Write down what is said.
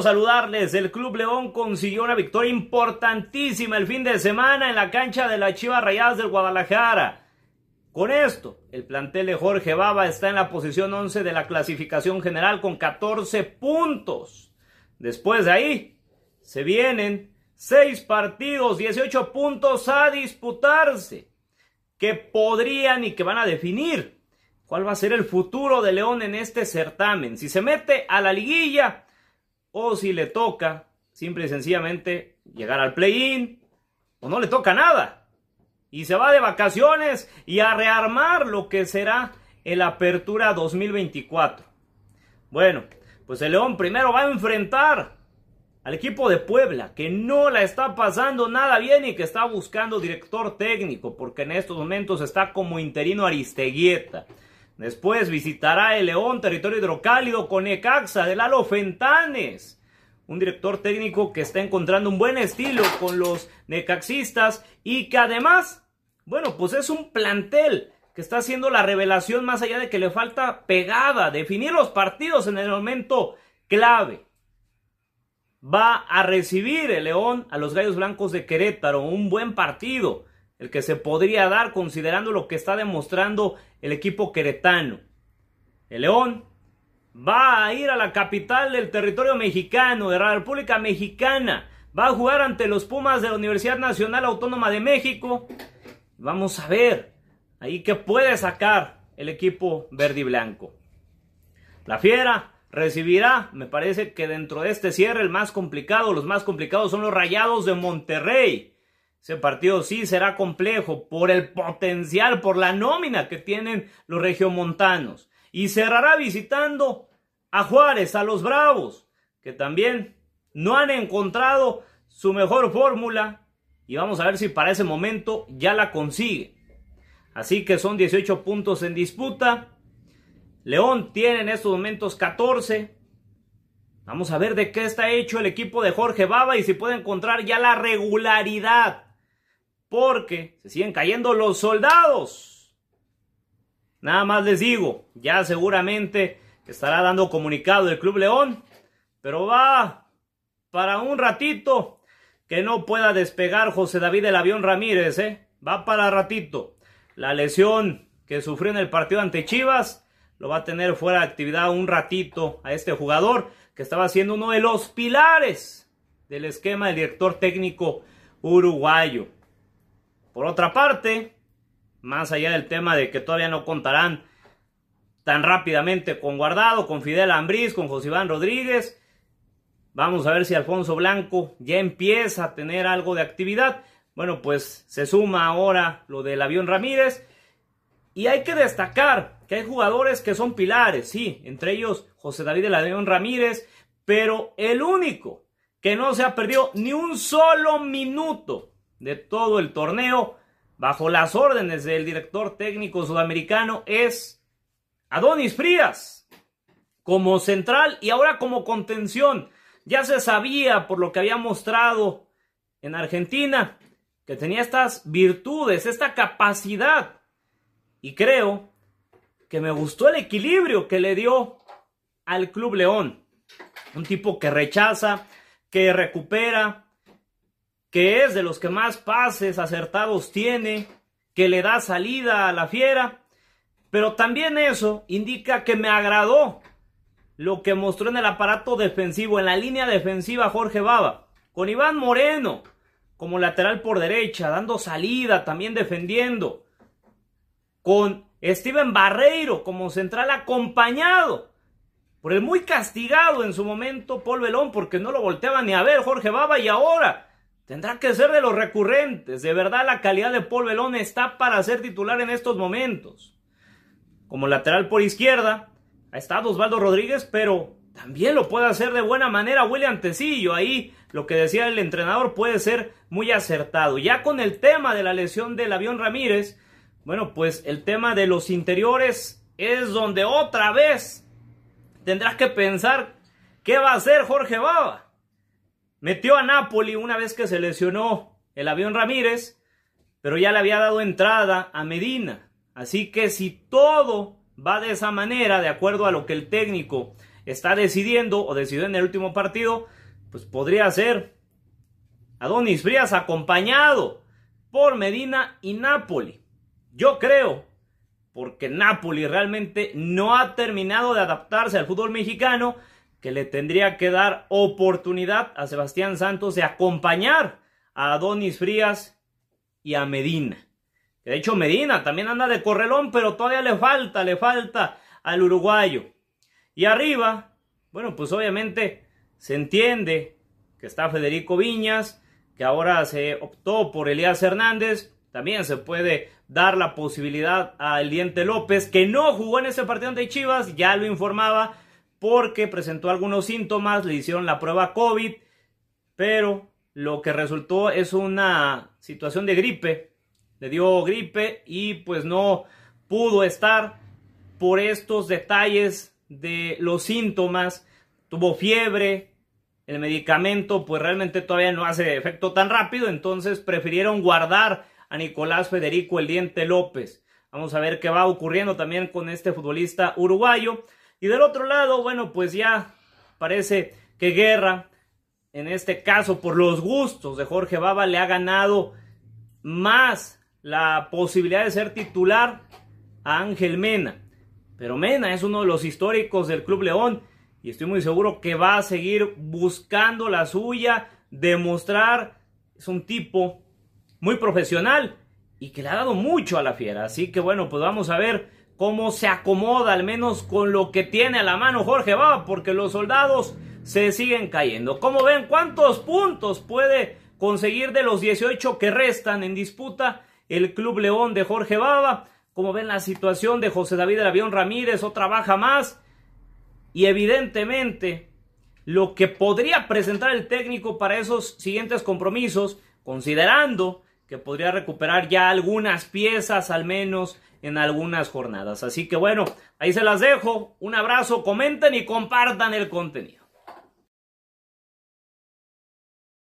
saludarles. El Club León consiguió una victoria importantísima el fin de semana en la cancha de la Chiva Rayadas del Guadalajara. Con esto, el plantel de Jorge Baba está en la posición 11 de la clasificación general con 14 puntos. Después de ahí, se vienen 6 partidos, 18 puntos a disputarse, que podrían y que van a definir cuál va a ser el futuro de León en este certamen. Si se mete a la liguilla, o si le toca, simple y sencillamente, llegar al play-in, o no le toca nada. Y se va de vacaciones y a rearmar lo que será el Apertura 2024. Bueno, pues el León primero va a enfrentar al equipo de Puebla, que no la está pasando nada bien y que está buscando director técnico, porque en estos momentos está como interino Aristeguieta. Después visitará el León, territorio hidrocálido, con Necaxa, de Lalo Fentanes. Un director técnico que está encontrando un buen estilo con los necaxistas y que además, bueno, pues es un plantel que está haciendo la revelación más allá de que le falta pegada, definir los partidos en el momento clave. Va a recibir el León a los Gallos Blancos de Querétaro, un buen partido el que se podría dar considerando lo que está demostrando el equipo queretano. El León va a ir a la capital del territorio mexicano, de la República Mexicana. Va a jugar ante los Pumas de la Universidad Nacional Autónoma de México. Vamos a ver ahí qué puede sacar el equipo verde y blanco. La Fiera recibirá, me parece que dentro de este cierre el más complicado, los más complicados son los Rayados de Monterrey. Ese partido sí será complejo por el potencial, por la nómina que tienen los regiomontanos. Y cerrará visitando a Juárez, a los Bravos, que también no han encontrado su mejor fórmula. Y vamos a ver si para ese momento ya la consigue. Así que son 18 puntos en disputa. León tiene en estos momentos 14. Vamos a ver de qué está hecho el equipo de Jorge Baba y si puede encontrar ya la regularidad porque se siguen cayendo los soldados. Nada más les digo, ya seguramente estará dando comunicado el Club León, pero va para un ratito que no pueda despegar José David del avión Ramírez, ¿eh? va para ratito. La lesión que sufrió en el partido ante Chivas lo va a tener fuera de actividad un ratito a este jugador que estaba siendo uno de los pilares del esquema del director técnico uruguayo. Por otra parte, más allá del tema de que todavía no contarán tan rápidamente con Guardado, con Fidel Ambriz, con José Iván Rodríguez, Vamos a ver si Alfonso Blanco ya empieza a tener algo de actividad. Bueno, pues se suma ahora lo del avión Ramírez. Y hay que destacar que hay jugadores que son pilares, sí, entre ellos José David del avión Ramírez, pero el único que no se ha perdido ni un solo minuto de todo el torneo, bajo las órdenes del director técnico sudamericano, es Adonis Frías, como central y ahora como contención. Ya se sabía por lo que había mostrado en Argentina que tenía estas virtudes, esta capacidad. Y creo que me gustó el equilibrio que le dio al Club León. Un tipo que rechaza, que recupera, que es de los que más pases acertados tiene, que le da salida a la fiera, pero también eso indica que me agradó lo que mostró en el aparato defensivo, en la línea defensiva Jorge Baba, con Iván Moreno como lateral por derecha, dando salida, también defendiendo, con Steven Barreiro como central acompañado por el muy castigado en su momento Paul Belón, porque no lo volteaba ni a ver Jorge Baba y ahora Tendrá que ser de los recurrentes. De verdad, la calidad de Paul Velón está para ser titular en estos momentos. Como lateral por izquierda, ha estado Osvaldo Rodríguez, pero también lo puede hacer de buena manera William Tecillo. Ahí lo que decía el entrenador puede ser muy acertado. Ya con el tema de la lesión del avión Ramírez, bueno, pues el tema de los interiores es donde otra vez tendrás que pensar qué va a hacer Jorge Baba. Metió a Napoli una vez que se lesionó el avión Ramírez, pero ya le había dado entrada a Medina. Así que si todo va de esa manera, de acuerdo a lo que el técnico está decidiendo o decidió en el último partido, pues podría ser Adonis Frías acompañado por Medina y Napoli. Yo creo, porque Napoli realmente no ha terminado de adaptarse al fútbol mexicano que le tendría que dar oportunidad a Sebastián Santos de acompañar a Donis Frías y a Medina. De hecho, Medina también anda de correlón, pero todavía le falta, le falta al uruguayo. Y arriba, bueno, pues obviamente se entiende que está Federico Viñas, que ahora se optó por Elías Hernández. También se puede dar la posibilidad a El Diente López, que no jugó en ese partido ante Chivas, ya lo informaba porque presentó algunos síntomas, le hicieron la prueba COVID, pero lo que resultó es una situación de gripe. Le dio gripe y pues no pudo estar por estos detalles de los síntomas. Tuvo fiebre, el medicamento pues realmente todavía no hace efecto tan rápido, entonces prefirieron guardar a Nicolás Federico el Diente López. Vamos a ver qué va ocurriendo también con este futbolista uruguayo. Y del otro lado, bueno, pues ya parece que Guerra, en este caso por los gustos de Jorge Baba, le ha ganado más la posibilidad de ser titular a Ángel Mena. Pero Mena es uno de los históricos del Club León y estoy muy seguro que va a seguir buscando la suya, demostrar, es un tipo muy profesional y que le ha dado mucho a la fiera. Así que bueno, pues vamos a ver cómo se acomoda, al menos con lo que tiene a la mano Jorge Baba, porque los soldados se siguen cayendo. Como ven, ¿cuántos puntos puede conseguir de los 18 que restan en disputa el Club León de Jorge Baba? Como ven, la situación de José David del Avión Ramírez, otra baja más. Y evidentemente, lo que podría presentar el técnico para esos siguientes compromisos, considerando que podría recuperar ya algunas piezas al menos en algunas jornadas. Así que bueno, ahí se las dejo. Un abrazo, comenten y compartan el contenido.